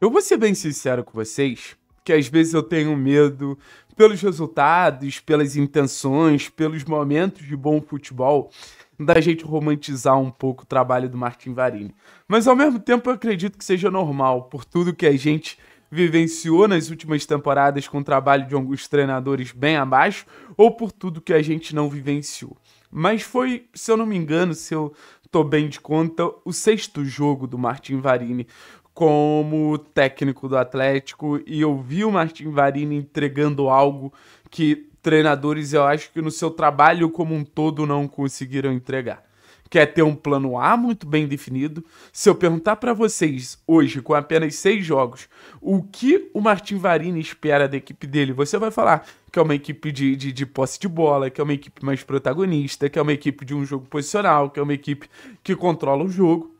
Eu vou ser bem sincero com vocês, que às vezes eu tenho medo pelos resultados, pelas intenções, pelos momentos de bom futebol, da gente romantizar um pouco o trabalho do Martin Varini. Mas ao mesmo tempo eu acredito que seja normal, por tudo que a gente vivenciou nas últimas temporadas com o trabalho de alguns treinadores bem abaixo, ou por tudo que a gente não vivenciou. Mas foi, se eu não me engano, se eu tô bem de conta, o sexto jogo do Martin Varini como técnico do Atlético e eu vi o Martin Varini entregando algo que treinadores eu acho que no seu trabalho como um todo não conseguiram entregar. Quer ter um plano A muito bem definido? Se eu perguntar para vocês hoje, com apenas seis jogos, o que o Martin Varini espera da equipe dele, você vai falar que é uma equipe de, de, de posse de bola, que é uma equipe mais protagonista, que é uma equipe de um jogo posicional, que é uma equipe que controla o jogo.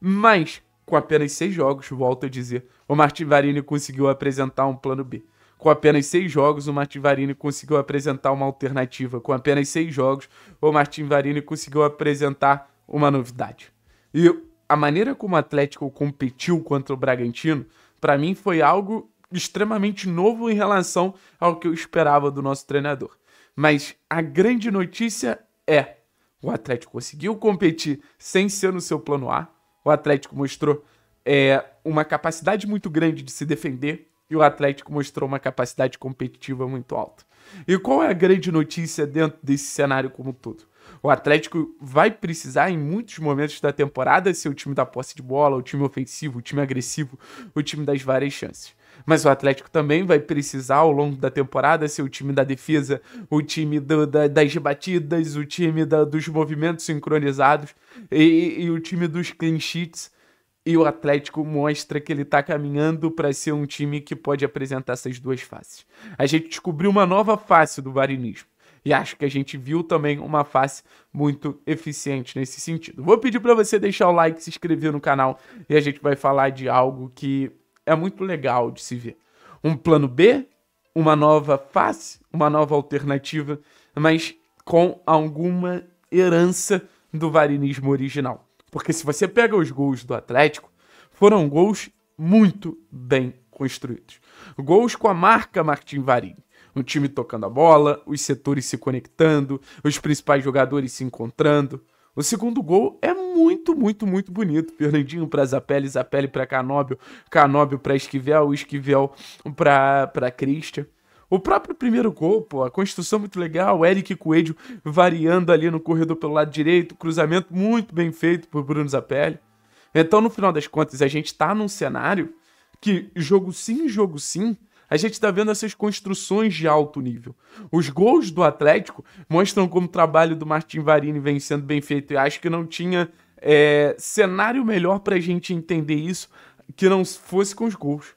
Mas com apenas seis jogos, volto a dizer, o Varini conseguiu apresentar um plano B. Com apenas seis jogos, o Varini conseguiu apresentar uma alternativa. Com apenas seis jogos, o Varini conseguiu apresentar uma novidade. E a maneira como o Atlético competiu contra o Bragantino, para mim foi algo extremamente novo em relação ao que eu esperava do nosso treinador. Mas a grande notícia é: o Atlético conseguiu competir sem ser no seu plano A, o Atlético mostrou é, uma capacidade muito grande de se defender e o Atlético mostrou uma capacidade competitiva muito alta. E qual é a grande notícia dentro desse cenário como um todo? O Atlético vai precisar, em muitos momentos da temporada, ser o time da posse de bola, o time ofensivo, o time agressivo, o time das várias chances mas o Atlético também vai precisar ao longo da temporada ser o time da defesa, o time do, da, das batidas, o time da, dos movimentos sincronizados e, e o time dos clean sheets e o Atlético mostra que ele está caminhando para ser um time que pode apresentar essas duas faces. A gente descobriu uma nova face do varinismo. E acho que a gente viu também uma face muito eficiente nesse sentido. Vou pedir para você deixar o like, se inscrever no canal e a gente vai falar de algo que é muito legal de se ver. Um plano B, uma nova face, uma nova alternativa, mas com alguma herança do varinismo original. Porque se você pega os gols do Atlético, foram gols muito bem construídos. Gols com a marca Martin Varini. O time tocando a bola, os setores se conectando, os principais jogadores se encontrando. O segundo gol é muito, muito, muito bonito. Fernandinho pra Zapelli, Zapelli pra Canóbio, Canóbio pra Esquivel, Esquivel pra, pra Christian. O próprio primeiro gol, pô, a construção muito legal, Eric Coelho variando ali no corredor pelo lado direito, cruzamento muito bem feito por Bruno Zapelli. Então, no final das contas, a gente tá num cenário que jogo sim, jogo sim, a gente está vendo essas construções de alto nível. Os gols do Atlético mostram como o trabalho do Martin Varini vem sendo bem feito. E acho que não tinha é, cenário melhor para a gente entender isso que não fosse com os gols.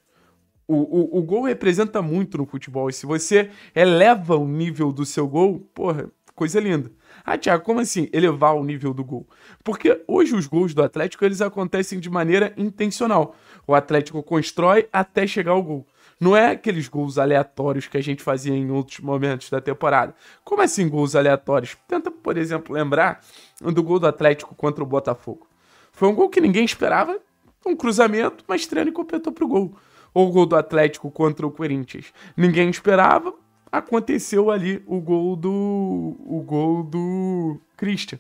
O, o, o, gol representa muito no futebol. E se você eleva o nível do seu gol, porra, coisa linda. Ah, Thiago, como assim elevar o nível do gol? Porque hoje os gols do Atlético eles acontecem de maneira intencional. O Atlético constrói até chegar ao gol. Não é aqueles gols aleatórios que a gente fazia em outros momentos da temporada. Como assim gols aleatórios? Tenta, por exemplo, lembrar do gol do Atlético contra o Botafogo. Foi um gol que ninguém esperava, um cruzamento, mas Trani completou pro gol. Ou o gol do Atlético contra o Corinthians. Ninguém esperava, aconteceu ali o gol do o gol do Christian.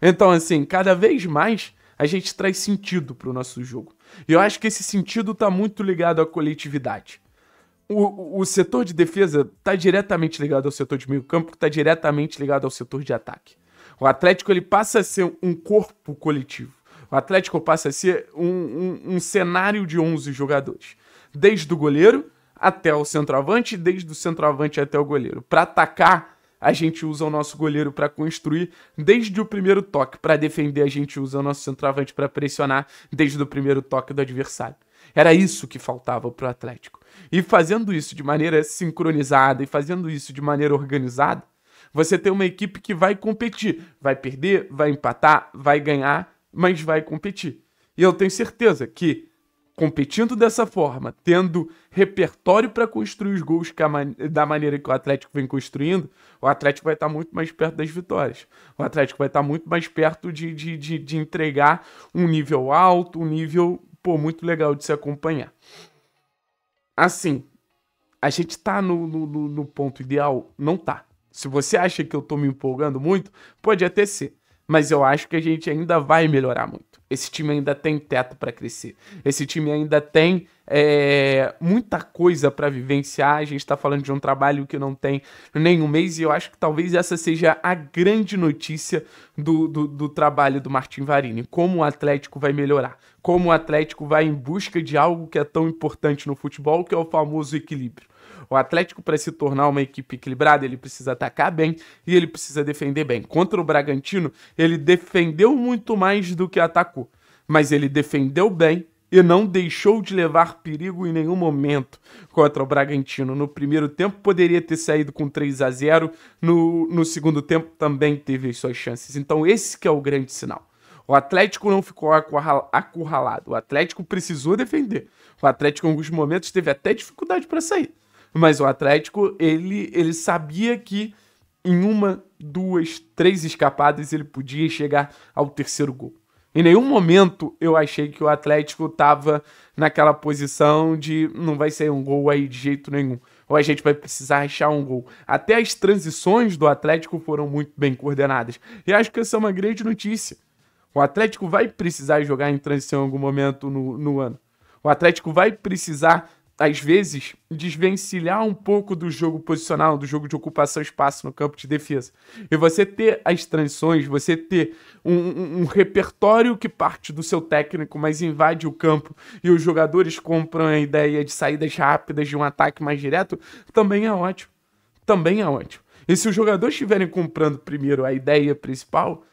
Então assim, cada vez mais a gente traz sentido para o nosso jogo. E eu acho que esse sentido está muito ligado à coletividade o, o setor de defesa está diretamente ligado ao setor de meio campo, que está diretamente ligado ao setor de ataque. O Atlético ele passa a ser um corpo coletivo. O Atlético passa a ser um, um, um cenário de 11 jogadores. Desde o goleiro até o centroavante, desde o centroavante até o goleiro. Para atacar, a gente usa o nosso goleiro para construir, desde o primeiro toque. Para defender, a gente usa o nosso centroavante para pressionar, desde o primeiro toque do adversário. Era isso que faltava para o Atlético. E fazendo isso de maneira sincronizada e fazendo isso de maneira organizada, você tem uma equipe que vai competir. Vai perder, vai empatar, vai ganhar, mas vai competir. E eu tenho certeza que competindo dessa forma, tendo repertório para construir os gols man da maneira que o Atlético vem construindo, o Atlético vai estar tá muito mais perto das vitórias. O Atlético vai estar tá muito mais perto de, de, de, de entregar um nível alto, um nível pô, muito legal de se acompanhar. Assim, a gente tá no, no, no ponto ideal? Não tá. Se você acha que eu tô me empolgando muito, pode até ser mas eu acho que a gente ainda vai melhorar muito. Esse time ainda tem teto para crescer. Esse time ainda tem é, muita coisa para vivenciar. A gente está falando de um trabalho que não tem nenhum mês, e eu acho que talvez essa seja a grande notícia do, do, do trabalho do Martin Varini: como o Atlético vai melhorar, como o Atlético vai em busca de algo que é tão importante no futebol, que é o famoso equilíbrio. O Atlético, para se tornar uma equipe equilibrada, ele precisa atacar bem e ele precisa defender bem. Contra o Bragantino, ele defendeu muito mais do que atacou, mas ele defendeu bem e não deixou de levar perigo em nenhum momento contra o Bragantino. No primeiro tempo poderia ter saído com 3 a 0, no, no segundo tempo também teve as suas chances. Então esse que é o grande sinal. O Atlético não ficou acurralado, o Atlético precisou defender. O Atlético em alguns momentos teve até dificuldade para sair. Mas o Atlético, ele, ele sabia que em uma, duas, três escapadas ele podia chegar ao terceiro gol. Em nenhum momento eu achei que o Atlético estava naquela posição de não vai sair um gol aí de jeito nenhum. Ou a gente vai precisar achar um gol. Até as transições do Atlético foram muito bem coordenadas. E acho que essa é uma grande notícia. O Atlético vai precisar jogar em transição em algum momento no, no ano. O Atlético vai precisar às vezes, desvencilhar um pouco do jogo posicional, do jogo de ocupação espaço no campo de defesa. E você ter as transições, você ter um, um, um, repertório que parte do seu técnico, mas invade o campo e os jogadores compram a ideia de saídas rápidas, de um ataque mais direto, também é ótimo. Também é ótimo. E se os jogadores estiverem comprando primeiro a ideia principal,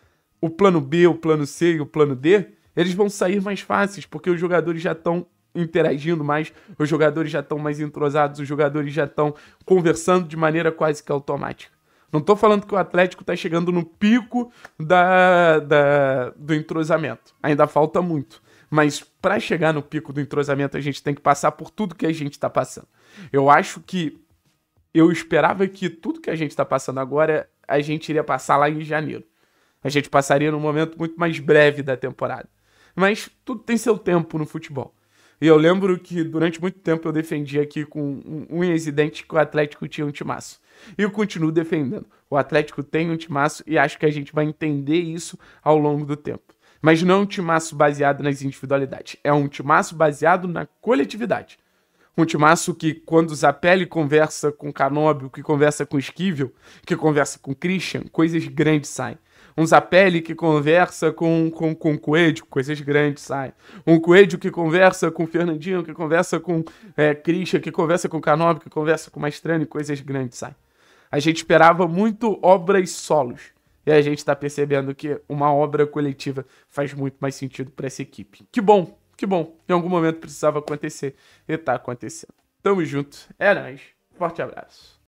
o plano B, o plano C e o plano D, eles vão sair mais fáceis, porque os jogadores já estão interagindo mais, os jogadores já estão mais entrosados, os jogadores já estão conversando de maneira quase que automática. Não estou falando que o Atlético está chegando no pico da, da, do entrosamento. Ainda falta muito. Mas para chegar no pico do entrosamento, a gente tem que passar por tudo que a gente está passando. Eu acho que eu esperava que tudo que a gente está passando agora, a gente iria passar lá em janeiro. A gente passaria num momento muito mais breve da temporada. Mas tudo tem seu tempo no futebol. E eu lembro que durante muito tempo eu defendi aqui com unhas e dentes que o Atlético tinha um timaço. E eu continuo defendendo. O Atlético tem um timaço e acho que a gente vai entender isso ao longo do tempo. Mas não é um timaço baseado nas individualidades. É um timaço baseado na coletividade. Um timaço que, quando Zapelli conversa com Canóbio, que conversa com Esquivel, que conversa com Christian, coisas grandes saem. Um Zapelli que conversa com, com, com Coelho, coisas grandes, sai. Um Coelho que conversa com Fernandinho, que conversa com é, Christian, que conversa com Canobi, que conversa com Maestrano, coisas grandes, sai. A gente esperava muito obras solos. E a gente está percebendo que uma obra coletiva faz muito mais sentido para essa equipe. Que bom, que bom. Em algum momento precisava acontecer e está acontecendo. Tamo junto. É nóis. Forte abraço.